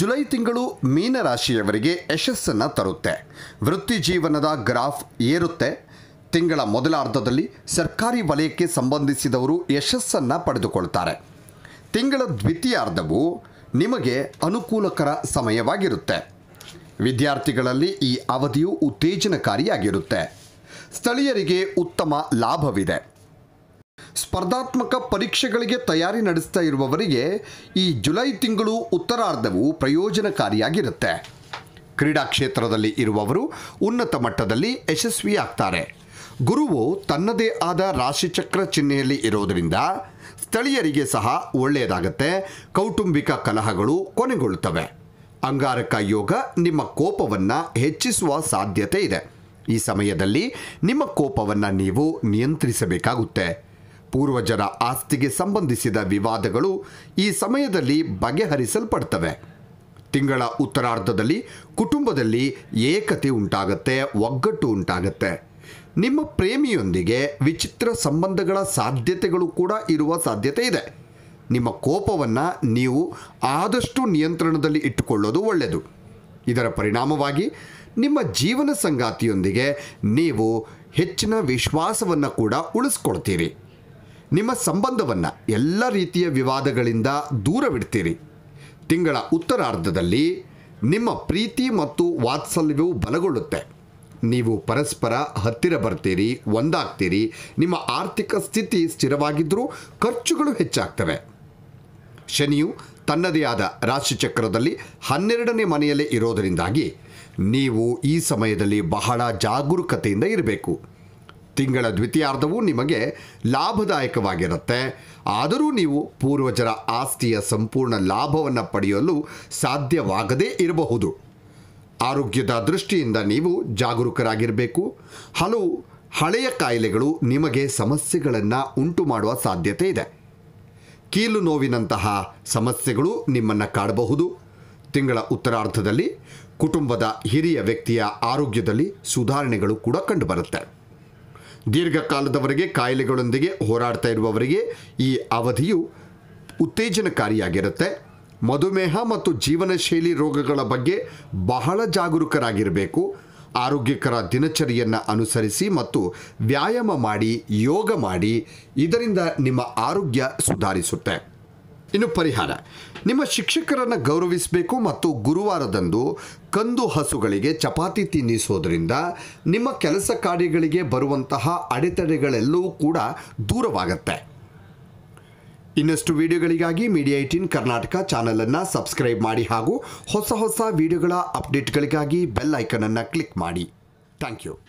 July ತಿಂಗಳು ಮೀನರಾಶಿಯವರಿಗೆ ಯಶಸ್ಸನ್ನು ತರುತ್ತೆ ವೃತ್ತಿ ಜೀವನದ ಗ್ರಾಫ್ ಏರುತ್ತೆ ತಿಂಗಳ ಮೊದಲಾರ್ಧದಲ್ಲಿ ಸರ್ಕಾರಿ ವಲಯಕ್ಕೆ ಸಂಬಂಧಿಸಿದವರು ಯಶಸ್ಸನ್ನು ಪಡೆದುಕೊಳ್ತಾರೆ ತಿಂಗಳ ದ್ವಿತೀಯಾರ್ಧವು ನಿಮಗೆ ಅನುಕೂಲಕರ ಸಮಯವಾಗಿರುತ್ತೆ ವಿದ್ಯಾರ್ಥಿಗಳಲ್ಲಿ ಈ ಅವಧಿಯು ಉತ್ತೇಜನಕಾರಿಯಾಗಿರುತ್ತೆ ಸ್ಥಳೀಯರಿಗೆ ಉತ್ತಮ ಲಾಭವಿದೆ ಸ್ಪರ್ಧಾತ್ಮಕ ಪರೀಕ್ಷೆಗಳಿಗೆ ತಯಾರಿ ನಡೆಸ್ತಾ ಇರುವವರಿಗೆ ಈ ಜುಲೈ ತಿಂಗಳು ಉತ್ತರಾರ್ಧವು ಪ್ರಯೋಜನಕಾರಿಯಾಗಿರುತ್ತೆ ಕ್ರೀಡಾ ಕ್ಷೇತ್ರದಲ್ಲಿ ಇರುವವರು ಉನ್ನತ ಮಟ್ಟದಲ್ಲಿ ಯಶಸ್ವಿಯಾಗ್ತಾರೆ ಗುರುವು ತನ್ನದೇ ಆದ ರಾಶಿಚಕ್ರ ಚಿಹ್ನೆಯಲ್ಲಿ ಇರೋದರಿಂದ ಸ್ಥಳೀಯರಿಗೆ ಸಹ ಒಳ್ಳೆಯದಾಗತ್ತೆ ಕೌಟುಂಬಿಕ ಕಲಹಗಳು ಕೊನೆಗೊಳ್ಳುತ್ತವೆ ಅಂಗಾರಕ ಯೋಗ ನಿಮ್ಮ ಕೋಪವನ್ನು ಹೆಚ್ಚಿಸುವ ಸಾಧ್ಯತೆ ಇದೆ ಈ ಸಮಯದಲ್ಲಿ ನಿಮ್ಮ ಕೋಪವನ್ನು ನೀವು ನಿಯಂತ್ರಿಸಬೇಕಾಗುತ್ತೆ ಪೂರ್ವಜರ ಆಸ್ತಿಗೆ ಸಂಬಂಧಿಸಿದ ವಿವಾದಗಳು ಈ ಸಮಯದಲ್ಲಿ ಬಗೆಹರಿಸಲ್ಪಡ್ತವೆ ತಿಂಗಳ ಉತ್ತರಾರ್ಧದಲ್ಲಿ ಕುಟುಂಬದಲ್ಲಿ ಏಕತೆ ಉಂಟಾಗತ್ತೆ ಒಗ್ಗಟ್ಟು ಉಂಟಾಗತ್ತೆ ನಿಮ್ಮ ಪ್ರೇಮಿಯೊಂದಿಗೆ ವಿಚಿತ್ರ ಸಂಬಂಧಗಳ ಸಾಧ್ಯತೆಗಳು ಕೂಡ ಇರುವ ಸಾಧ್ಯತೆ ಇದೆ ನಿಮ್ಮ ಕೋಪವನ್ನು ನೀವು ಆದಷ್ಟು ನಿಯಂತ್ರಣದಲ್ಲಿ ಇಟ್ಟುಕೊಳ್ಳೋದು ಒಳ್ಳೆಯದು ಇದರ ಪರಿಣಾಮವಾಗಿ ನಿಮ್ಮ ಜೀವನ ಸಂಗಾತಿಯೊಂದಿಗೆ ನೀವು ಹೆಚ್ಚಿನ ವಿಶ್ವಾಸವನ್ನು ಕೂಡ ಉಳಿಸ್ಕೊಡ್ತೀರಿ ನಿಮ್ಮ ಸಂಬಂಧವನ್ನು ಎಲ್ಲ ರೀತಿಯ ವಿವಾದಗಳಿಂದ ದೂರವಿಡ್ತೀರಿ ತಿಂಗಳ ಉತ್ತರಾರ್ಧದಲ್ಲಿ ನಿಮ್ಮ ಪ್ರೀತಿ ಮತ್ತು ವಾತ್ಸಲ್ಯವು ಬಲಗೊಳ್ಳುತ್ತೆ ನೀವು ಪರಸ್ಪರ ಹತ್ತಿರ ಬರ್ತೀರಿ ಒಂದಾಗ್ತೀರಿ ನಿಮ್ಮ ಆರ್ಥಿಕ ಸ್ಥಿತಿ ಸ್ಥಿರವಾಗಿದ್ದರೂ ಖರ್ಚುಗಳು ಹೆಚ್ಚಾಗ್ತವೆ ಶನಿಯು ತನ್ನದೇ ಆದ ರಾಶಿಚಕ್ರದಲ್ಲಿ ಹನ್ನೆರಡನೇ ಮನೆಯಲ್ಲೇ ಇರೋದರಿಂದಾಗಿ ನೀವು ಈ ಸಮಯದಲ್ಲಿ ಬಹಳ ಜಾಗರೂಕತೆಯಿಂದ ಇರಬೇಕು ತಿಂಗಳ ದ್ವಿತೀಯಾರ್ಧವೂ ನಿಮಗೆ ಲಾಭದಾಯಕವಾಗಿರುತ್ತೆ ಆದರೂ ನೀವು ಪೂರ್ವಜರ ಆಸ್ತಿಯ ಸಂಪೂರ್ಣ ಲಾಭವನ್ನು ಪಡೆಯಲು ಸಾಧ್ಯವಾಗದೇ ಇರಬಹುದು ಆರೋಗ್ಯದ ದೃಷ್ಟಿಯಿಂದ ನೀವು ಜಾಗರೂಕರಾಗಿರಬೇಕು ಹಲವು ಹಳೆಯ ಕಾಯಿಲೆಗಳು ನಿಮಗೆ ಸಮಸ್ಯೆಗಳನ್ನು ಉಂಟು ಮಾಡುವ ಸಾಧ್ಯತೆ ಇದೆ ಕೀಲು ನೋವಿನಂತಹ ಸಮಸ್ಯೆಗಳು ನಿಮ್ಮನ್ನು ಕಾಡಬಹುದು ತಿಂಗಳ ಉತ್ತರಾರ್ಧದಲ್ಲಿ ಕುಟುಂಬದ ಹಿರಿಯ ವ್ಯಕ್ತಿಯ ಆರೋಗ್ಯದಲ್ಲಿ ಸುಧಾರಣೆಗಳು ಕೂಡ ಕಂಡುಬರುತ್ತೆ ದೀರ್ಘಕಾಲದವರೆಗೆ ಕಾಯಿಲೆಗಳೊಂದಿಗೆ ಹೋರಾಡ್ತಾ ಇರುವವರಿಗೆ ಈ ಅವಧಿಯು ಉತ್ತೇಜನಕಾರಿಯಾಗಿರುತ್ತೆ ಮಧುಮೇಹ ಮತ್ತು ಜೀವನಶೈಲಿ ರೋಗಗಳ ಬಗ್ಗೆ ಬಹಳ ಜಾಗರೂಕರಾಗಿರಬೇಕು ಆರೋಗ್ಯಕರ ದಿನಚರಿಯನ್ನು ಅನುಸರಿಸಿ ಮತ್ತು ವ್ಯಾಯಾಮ ಮಾಡಿ ಯೋಗ ಮಾಡಿ ಇದರಿಂದ ನಿಮ್ಮ ಆರೋಗ್ಯ ಸುಧಾರಿಸುತ್ತೆ ಇನ್ನು ಪರಿಹಾರ ನಿಮ್ಮ ಶಿಕ್ಷಕರನ್ನು ಗೌರವಿಸಬೇಕು ಮತ್ತು ಗುರುವಾರದಂದು ಕಂದು ಹಸುಗಳಿಗೆ ಚಪಾತಿ ತಿನ್ನಿಸೋದ್ರಿಂದ ನಿಮ್ಮ ಕೆಲಸ ಕಾರ್ಯಗಳಿಗೆ ಬರುವಂತಹ ಅಡೆತಡೆಗಳೆಲ್ಲವೂ ಕೂಡ ದೂರವಾಗತ್ತೆ ಇನ್ನಷ್ಟು ವಿಡಿಯೋಗಳಿಗಾಗಿ ಮೀಡಿಯಾ ಏಟೀನ್ ಕರ್ನಾಟಕ ಚಾನಲನ್ನು ಸಬ್ಸ್ಕ್ರೈಬ್ ಮಾಡಿ ಹಾಗೂ ಹೊಸ ಹೊಸ ವಿಡಿಯೋಗಳ ಅಪ್ಡೇಟ್ಗಳಿಗಾಗಿ ಬೆಲ್ ಐಕನನ್ನು ಕ್ಲಿಕ್ ಮಾಡಿ ಥ್ಯಾಂಕ್ ಯು